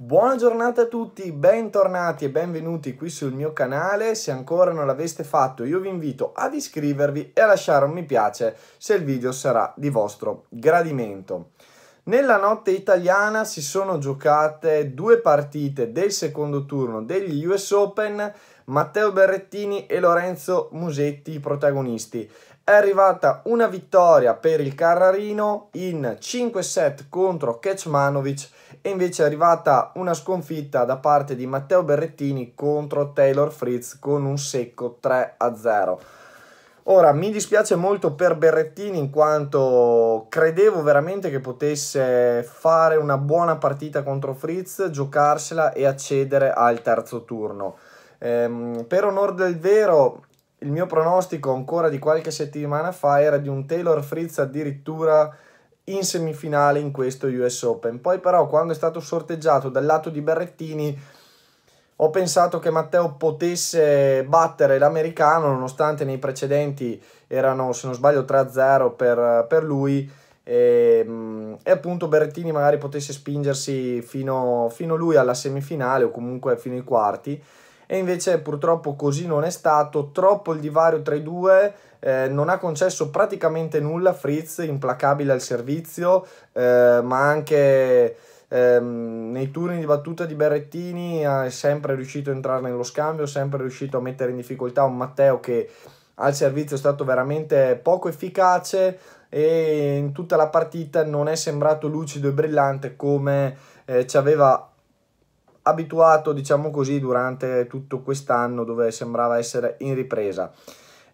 Buona giornata a tutti, bentornati e benvenuti qui sul mio canale. Se ancora non l'aveste fatto, io vi invito ad iscrivervi e a lasciare un mi piace se il video sarà di vostro gradimento. Nella notte italiana si sono giocate due partite del secondo turno degli US Open, Matteo Berrettini e Lorenzo Musetti i protagonisti. È arrivata una vittoria per il Carrarino in 5 set contro Kecmanovic e invece è arrivata una sconfitta da parte di Matteo Berrettini contro Taylor Fritz con un secco 3 a 0. Ora, mi dispiace molto per Berrettini in quanto credevo veramente che potesse fare una buona partita contro Fritz, giocarsela e accedere al terzo turno. Ehm, per onor del vero, il mio pronostico ancora di qualche settimana fa era di un Taylor Fritz addirittura in semifinale in questo US Open. Poi però quando è stato sorteggiato dal lato di Berrettini ho pensato che Matteo potesse battere l'americano nonostante nei precedenti erano se non sbaglio 3-0 per, per lui e, ehm, e, appunto Berrettini magari potesse spingersi fino, fino lui alla semifinale o comunque fino ai quarti e invece purtroppo così non è stato, troppo il divario tra i due eh, non ha concesso praticamente nulla, Fritz implacabile al servizio, eh, ma anche ehm, nei turni di battuta di Berrettini è sempre riuscito a entrare nello scambio, sempre riuscito a mettere in difficoltà un Matteo che al servizio è stato veramente poco efficace e in tutta la partita non è sembrato lucido e brillante come eh, ci aveva abituato, diciamo così, durante tutto quest'anno dove sembrava essere in ripresa.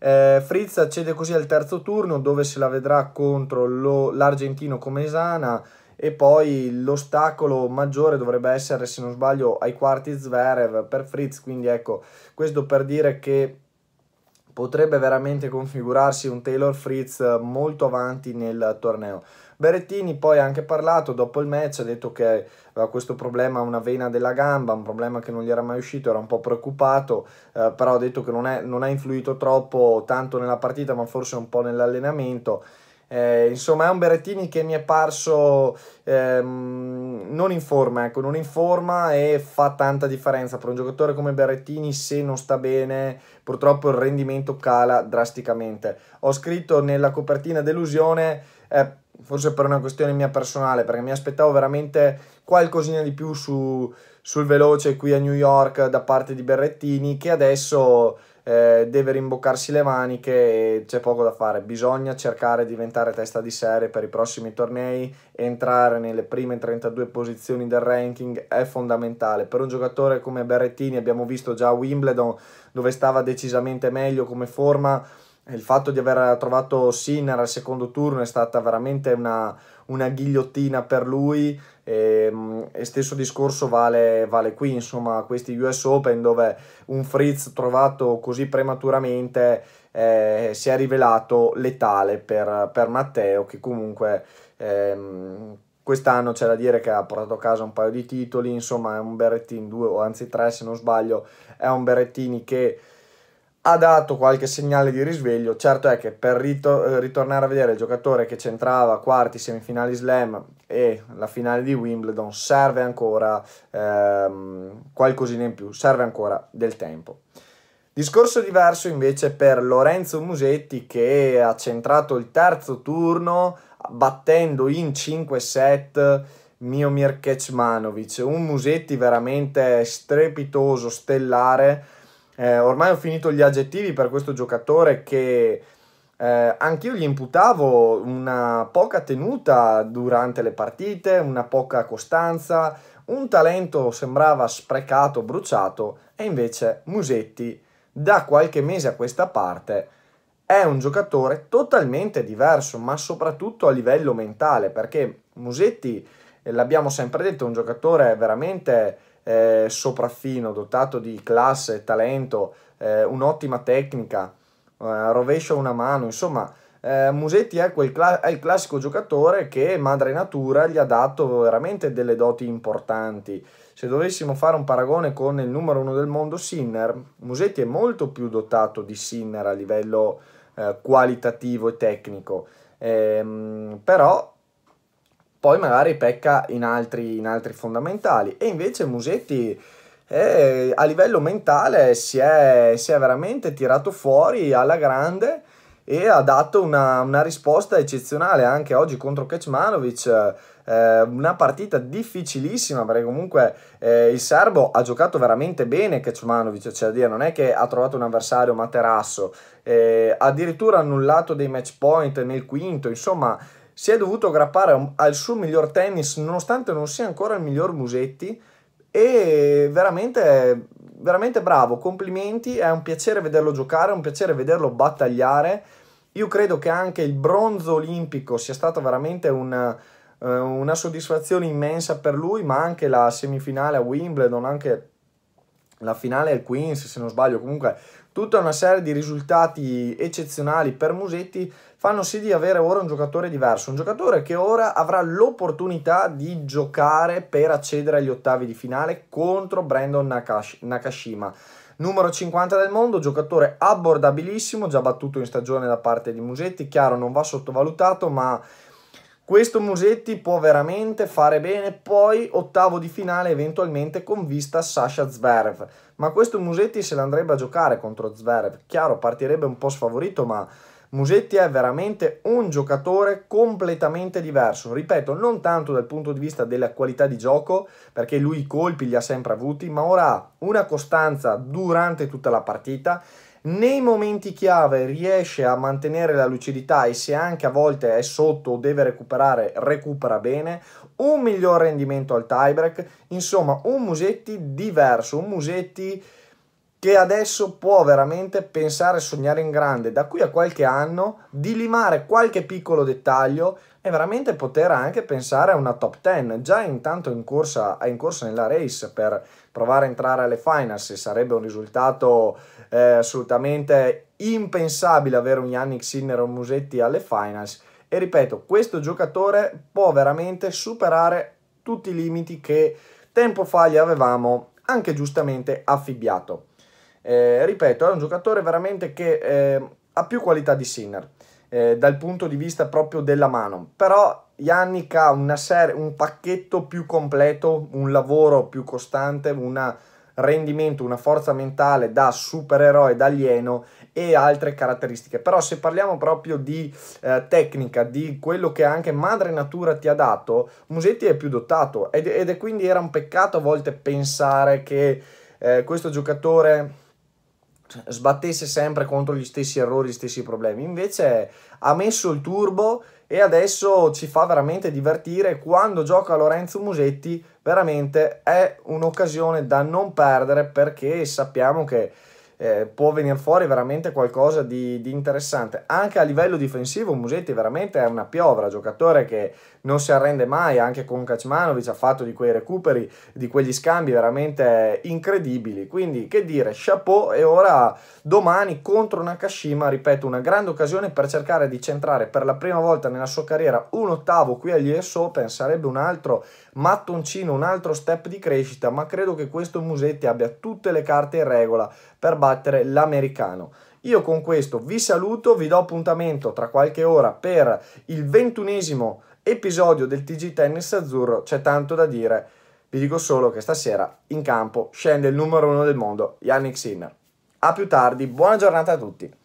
Eh, Fritz accede così al terzo turno dove se la vedrà contro lo, l'argentino Comesana e poi l'ostacolo maggiore dovrebbe essere, se non sbaglio, ai quarti Zverev per Fritz, quindi ecco, questo per dire che potrebbe veramente configurarsi un Taylor Fritz molto avanti nel torneo. Berrettini poi ha anche parlato dopo il match, ha detto che aveva questo problema, una vena della gamba, un problema che non gli era mai uscito, era un po' preoccupato, eh, però ha detto che non, è, non ha influito troppo tanto nella partita, ma forse un po' nell'allenamento. Eh, insomma, è un Berrettini che mi è parso ehm, non in forma, ecco, non in forma e fa tanta differenza per un giocatore come Berrettini, se non sta bene, purtroppo il rendimento cala drasticamente. Ho scritto nella copertina delusione eh, forse per una questione mia personale, perché mi aspettavo veramente qualcosina di più su, sul veloce qui a New York da parte di Berrettini, che adesso eh, deve rimboccarsi le maniche e c'è poco da fare. Bisogna cercare di diventare testa di serie per i prossimi tornei, entrare nelle prime 32 posizioni del ranking è fondamentale. Per un giocatore come Berrettini abbiamo visto già a Wimbledon, dove stava decisamente meglio come forma, il fatto di aver trovato Sinner al secondo turno è stata veramente una, una ghigliottina per lui e, ehm, e stesso discorso vale, vale, qui insomma questi US Open dove un Fritz trovato così prematuramente eh, si è rivelato letale per, per Matteo che comunque ehm, quest'anno c'è da dire che ha portato a casa un paio di titoli insomma è un Berrettini 2 o anzi 3 se non sbaglio è un Berrettini che ha dato qualche segnale di risveglio, certo è che per ritor- eh, ritornare a vedere il giocatore che centrava quarti semifinali slam e la finale di Wimbledon serve ancora ehm, qualcosina in più, serve ancora del tempo. Discorso diverso invece per Lorenzo Musetti che ha centrato il terzo turno battendo in 5 set Miomir Kecmanovic, un Musetti veramente strepitoso, stellare eh, ormai ho finito gli aggettivi per questo giocatore che eh, anch'io gli imputavo una poca tenuta durante le partite, una poca costanza, un talento sembrava sprecato, bruciato e invece Musetti da qualche mese a questa parte è un giocatore totalmente diverso, ma soprattutto a livello mentale, perché Musetti, eh, l'abbiamo sempre detto, è un giocatore veramente eh, sopraffino, dotato di classe, talento, eh, un'ottima tecnica, eh, rovescia una mano, insomma eh, Musetti è, cla- è, il classico giocatore che madre natura gli ha dato veramente delle doti importanti. Se dovessimo fare un paragone con il numero uno del mondo Sinner, Musetti è molto più dotato di Sinner a livello eh, qualitativo e tecnico, ehm, però poi magari pecca in altri, in altri fondamentali. E invece Musetti eh, a livello mentale si è, si è, veramente tirato fuori alla grande e ha dato una, una risposta eccezionale anche oggi contro Kecmanovic. Eh, una partita difficilissima perché comunque eh, il serbo ha giocato veramente bene Kecmanovic, cioè dire, non è che ha trovato un avversario materasso, eh, addirittura annullato dei match point nel quinto, insomma si è dovuto aggrappare al suo miglior tennis nonostante non sia ancora il miglior Musetti e veramente, veramente bravo, complimenti, è un piacere vederlo giocare, è un piacere vederlo battagliare. Io credo che anche il bronzo olimpico sia stata veramente una, eh, una soddisfazione immensa per lui, ma anche la semifinale a Wimbledon, anche la finale al Queens, se non sbaglio, comunque tutta una serie di risultati eccezionali per Musetti fanno sì di avere ora un giocatore diverso, un giocatore che ora avrà l'opportunità di giocare per accedere agli ottavi di finale contro Brandon Nakashima. Numero 50 del mondo, giocatore abbordabilissimo, già battuto in stagione da parte di Musetti, chiaro non va sottovalutato ma questo Musetti può veramente fare bene, poi ottavo di finale eventualmente con vista Sasha Zverev, ma questo Musetti se l'andrebbe a giocare contro Zverev, chiaro partirebbe un po' sfavorito ma Musetti è veramente un giocatore completamente diverso, ripeto, non tanto dal punto di vista della qualità di gioco, perché lui i colpi li ha sempre avuti, ma ora ha una costanza durante tutta la partita nei momenti chiave riesce a mantenere la lucidità e se anche a volte è sotto o deve recuperare, recupera bene, un miglior rendimento al tiebreak, insomma un Musetti diverso, un Musetti che adesso può veramente pensare e sognare in grande da qui a qualche anno, di limare qualche piccolo dettaglio e veramente poter anche pensare a una top 10. Già intanto in corsa, è in corsa nella race per provare a entrare alle finals sarebbe un risultato eh, assolutamente impensabile avere un Yannick Sinner o Musetti alle finals e ripeto, questo giocatore può veramente superare tutti i limiti che tempo fa gli avevamo anche giustamente affibbiato. Eh, ripeto, è un giocatore veramente che eh, ha più qualità di Sinner eh, dal punto di vista proprio della mano, però Yannick ha una serie, un pacchetto più completo, un lavoro più costante, una rendimento, una forza mentale da supereroe, da alieno e altre caratteristiche. Però se parliamo proprio di eh, tecnica, di quello che anche madre natura ti ha dato, Musetti è più dotato ed, ed è quindi era un peccato a volte pensare che eh, questo giocatore sbattesse sempre contro gli stessi errori, gli stessi problemi. Invece ha messo il turbo e adesso ci fa veramente divertire quando gioca Lorenzo Musetti veramente è un'occasione da non perdere perché sappiamo che eh, può venire fuori veramente qualcosa di, di, interessante. Anche a livello difensivo Musetti veramente è una piovra, giocatore che non si arrende mai, anche con Kacmanovic ha fatto di quei recuperi, di quegli scambi veramente incredibili. Quindi che dire, chapeau e ora domani contro Nakashima, ripeto, una grande occasione per cercare di centrare per la prima volta nella sua carriera un ottavo qui agli US Open, sarebbe un altro mattoncino, un altro step di crescita, ma credo che questo Musetti abbia tutte le carte in regola per battere l'americano. Io con questo vi saluto, vi do appuntamento tra qualche ora per il ventunesimo episodio del TG Tennis Azzurro c'è tanto da dire. Vi dico solo che stasera in campo scende il numero uno del mondo, Yannick Sinner. A più tardi, buona giornata a tutti.